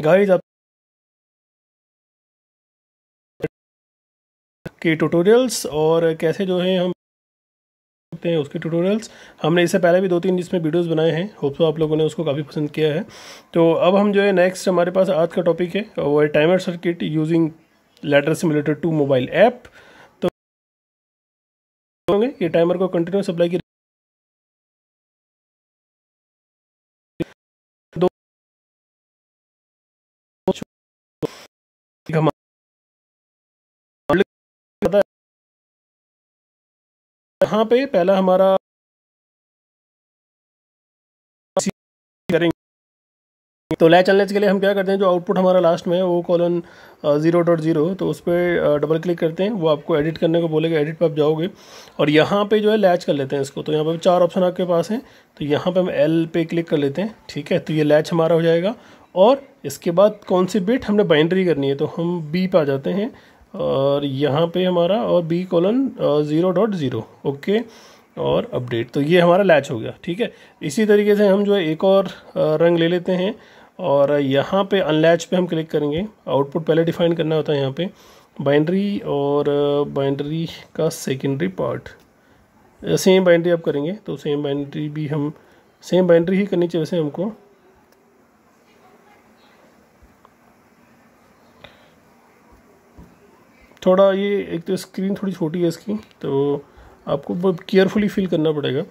guys आप के tutorials और कैसे जो है हम सकते हैं उसके ट्यूटोरियल्स हमने इससे पहले भी दो तीन जिसमें वीडियोस बनाए हैं होप सो आप लोगों ने उसको काफ़ी पसंद किया है तो अब हम जो है नेक्स्ट हमारे पास आज का टॉपिक है वो है timer circuit using letter simulator to mobile app तो ये टाइमर को कंटिन्यू सप्लाई की यहाँ पे पहला हमारा करेंगे तो लैच चैनल्स के लिए हम क्या करते हैं जो आउटपुट हमारा लास्ट में है वो कॉलन जीरो डॉट जीरो तो उस पर डबल क्लिक करते हैं वो आपको एडिट करने को बोलेगा एडिट पर आप जाओगे और यहाँ पे जो है लैच कर लेते हैं इसको तो यहाँ पे चार ऑप्शन आपके पास हैं तो यहाँ पे हम एल पे क्लिक कर लेते हैं ठीक है तो ये लैच हमारा हो जाएगा और इसके बाद कौन सी बिट हमने बाइंड्री करनी है तो हम बी पे आ जाते हैं और यहाँ पे हमारा और B colon zero dot zero okay और अपडेट तो ये हमारा लैच हो गया ठीक है इसी तरीके से हम जो है एक और रंग ले लेते हैं और यहाँ पे अनलैच पे हम क्लिक करेंगे आउटपुट पहले डिफाइन करना होता है यहाँ पे बाइंड्री और बाइंड्री का सेकेंडरी पार्ट सेम बाइंड्री आप करेंगे तो सेम बाइंड्री भी हम सेम बाइंड्री ही करनी चाहिए वैसे हमको थोड़ा ये एक तो स्क्रीन थोड़ी छोटी है इसकी तो आपको बहुत केयरफुली फील करना पड़ेगा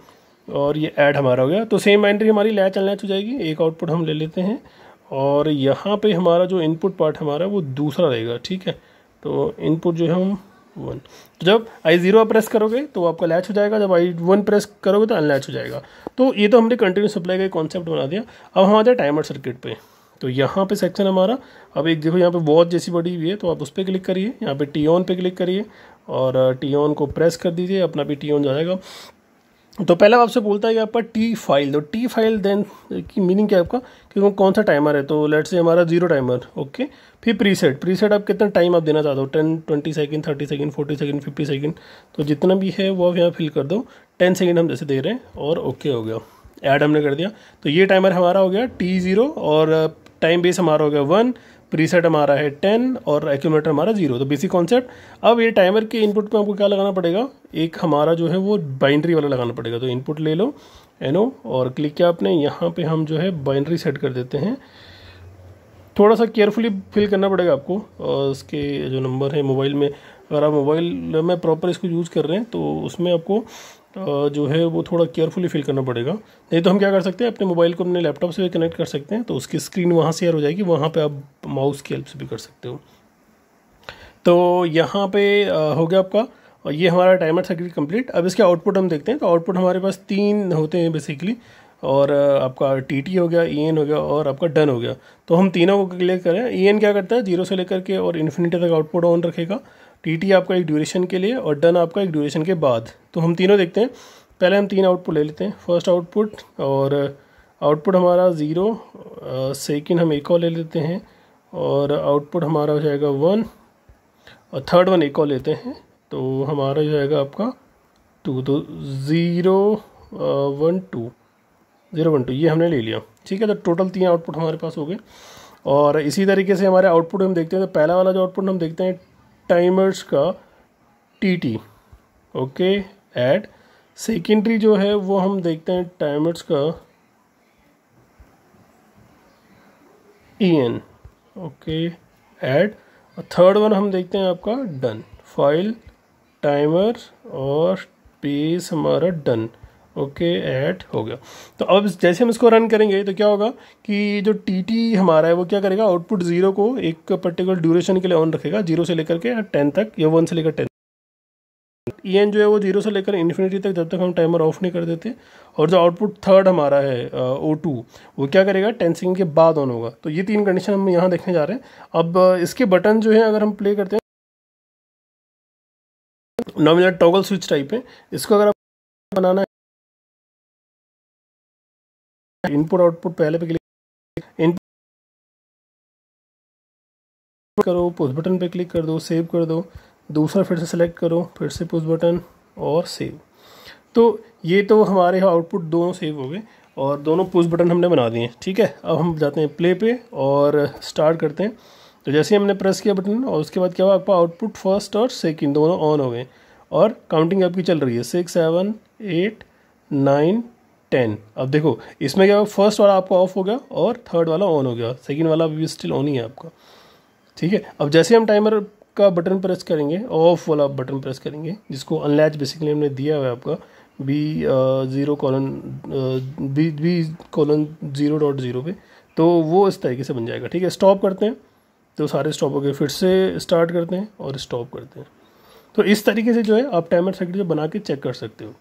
और ये ऐड हमारा हो गया तो सेम एंट्री हमारी लैच अनलैच हो जाएगी एक आउटपुट हम ले लेते हैं और यहाँ पे हमारा जो इनपुट पार्ट हमारा वो दूसरा रहेगा ठीक है तो इनपुट जो है हम वन तो जब आई ज़ीरो प्रेस करोगे तो आपका लैच हो जाएगा जब आई वन प्रेस करोगे तो अनलैच हो जाएगा तो ये तो हमने कंटिन्यू सप्लाई का कॉन्सेप्ट बना दिया अब हम आ जाए टाइमर सर्किट पे तो यहाँ पे सेक्शन हमारा अब एक देखो यहाँ पे वॉच जैसी बड़ी हुई है तो आप उस पर क्लिक करिए यहाँ पे टी ऑन पे क्लिक करिए और टी ऑन को प्रेस कर दीजिए अपना भी टी ऑन जाएगा तो पहला आपसे बोलता है कि आपका टी फाइल तो टी फाइल देन की मीनिंग क्या है आपका कि कौन सा टाइमर है तो लेट से हमारा जीरो टाइमर ओके फिर प्रीसेट प्रीसेट आप कितना टाइम आप देना चाहते हो ten twenty second thirty second forty second fifty second तो जितना भी है वो आप यहाँ फिल कर दो टेन सेकेंड हम जैसे दे रहे हैं और ओके हो गया ऐड हमने कर दिया तो ये टाइमर हमारा हो गया टी ज़ीरो और टाइम बेस हमारा हो गया वन प्रीसेट हमारा है टेन और एक्यूमेटर हमारा जीरो तो बेसिक कॉन्सेप्ट अब ये टाइमर के इनपुट में आपको क्या लगाना पड़ेगा एक हमारा जो है वो बाइंड्री वाला लगाना पड़ेगा तो इनपुट ले लो एनो और क्लिक किया आपने यहाँ पे हम जो है बाइंड्री सेट कर देते हैं थोड़ा सा केयरफुली फिल करना पड़ेगा आपको और उसके जो नंबर है मोबाइल में अगर आप मोबाइल में प्रॉपर इसको यूज़ कर रहे हैं तो उसमें आपको जो है वो थोड़ा केयरफुली फील करना पड़ेगा नहीं तो हम क्या कर सकते हैं अपने मोबाइल को अपने लैपटॉप से भी कनेक्ट कर सकते हैं तो उसकी स्क्रीन वहाँ से हो जाएगी वहाँ पर आप माउस की हेल्प से भी कर सकते हो तो यहाँ पे हो गया आपका और ये हमारा टाइमर सर्किट कंप्लीट अब इसके आउटपुट हम देखते हैं तो आउटपुट हमारे पास तीन होते हैं बेसिकली और आपका टी टी हो गया ई e एन हो गया और आपका डन हो गया तो हम तीनों को क्लियर करें ई e एन क्या करता है जीरो से लेकर के और इन्फिनिटी तक आउटपुट ऑन रखेगा टी टी आपका एक ड्यूरेशन के लिए और डन आपका एक ड्यूरेशन के बाद तो हम तीनों देखते हैं पहले हम तीन आउटपुट ले लेते हैं फर्स्ट आउटपुट और आउटपुट uh, हमारा ज़ीरो सेकेंड uh, हम एक और ले लेते हैं और आउटपुट हमारा हो जाएगा वन और थर्ड वन एक और लेते हैं तो हमारा जो जाएगा आपका टू तो zero one two zero one two ये हमने ले लिया ठीक है तो टोटल तीन आउटपुट हमारे पास हो गए और इसी तरीके से हमारे आउटपुट हम देखते हैं तो पहला वाला जो आउटपुट हम देखते हैं टाइमर्स का टी टी ओके एट सेकेंडरी जो है वो हम देखते हैं टाइमर्स का ई एन ओके एड और थर्ड वन हम देखते हैं आपका डन फाइल टाइमर और पेस हमारा डन ओके एट हो गया तो अब जैसे हम इसको रन करेंगे तो क्या होगा कि जो टी टी हमारा है वो क्या करेगा आउटपुट जीरो को एक पर्टिकुलर ड्यूरेशन के लिए ऑन रखेगा जीरो से लेकर के टेन तक या वन से लेकर टेन ई एन जो है वो जीरो से लेकर इन्फिनिटी तक जब तक हम टाइमर ऑफ नहीं कर देते और जो आउटपुट थर्ड हमारा है ओ टू वो क्या करेगा टेन सेकेंड के बाद ऑन होगा तो ये तीन कंडीशन हम यहाँ देखने जा रहे हैं अब इसके बटन जो है अगर हम प्ले करते हैं नॉमिनल टॉगल स्विच टाइप है इसको अगर आप बनाना है इनपुट आउटपुट पहले पे क्लिक इनपुट करो पुश बटन पे क्लिक कर दो सेव कर दो दूसरा फिर से सेलेक्ट करो फिर से पुश बटन और सेव तो ये तो हमारे आउटपुट दोनों सेव हो गए और दोनों पुश बटन हमने बना दिए ठीक है अब हम जाते हैं प्ले पे और स्टार्ट करते हैं तो जैसे ही हमने प्रेस किया बटन और उसके बाद क्या हुआ आपका आउटपुट फर्स्ट और सेकेंड दोनों ऑन हो गए और काउंटिंग आपकी चल रही है six seven eight nine ten अब देखो इसमें क्या होगा फर्स्ट वाला आपका ऑफ हो गया और थर्ड वाला ऑन हो गया सेकेंड वाला अभी स्टिल ऑन ही है आपका ठीक है अब जैसे हम टाइमर का बटन प्रेस करेंगे ऑफ वाला बटन प्रेस करेंगे जिसको अनलैच बेसिकली हमने दिया हुआ है आपका B zero colon B B colon zero dot zero पे तो वो इस तरीके से बन जाएगा ठीक है स्टॉप करते हैं तो सारे स्टॉप हो गए फिर से स्टार्ट करते हैं और स्टॉप करते हैं तो इस तरीके से जो है आप टाइमर सर्किट जो बना के चेक कर सकते हो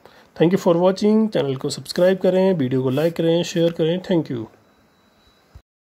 thank you for watching channel को सब्सक्राइब करें वीडियो को लाइक करें शेयर करें थैंक यू